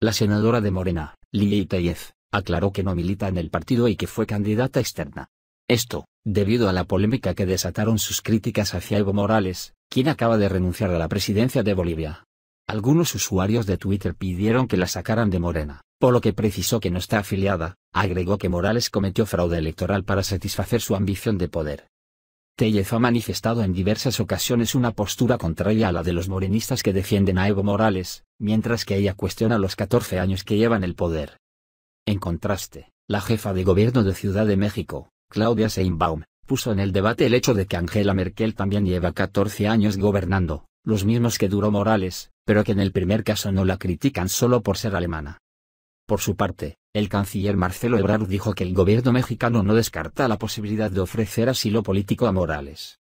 La senadora de Morena, Lili Tellez, aclaró que no milita en el partido y que fue candidata externa. Esto, debido a la polémica que desataron sus críticas hacia Evo Morales, quien acaba de renunciar a la presidencia de Bolivia. Algunos usuarios de Twitter pidieron que la sacaran de Morena, por lo que precisó que no está afiliada, agregó que Morales cometió fraude electoral para satisfacer su ambición de poder. Tellez ha manifestado en diversas ocasiones una postura contraria a la de los morenistas que defienden a Evo Morales, mientras que ella cuestiona los 14 años que llevan el poder. En contraste, la jefa de gobierno de Ciudad de México, Claudia Seinbaum, puso en el debate el hecho de que Angela Merkel también lleva 14 años gobernando, los mismos que duró Morales, pero que en el primer caso no la critican solo por ser alemana. Por su parte, el canciller Marcelo Ebrard dijo que el gobierno mexicano no descarta la posibilidad de ofrecer asilo político a Morales.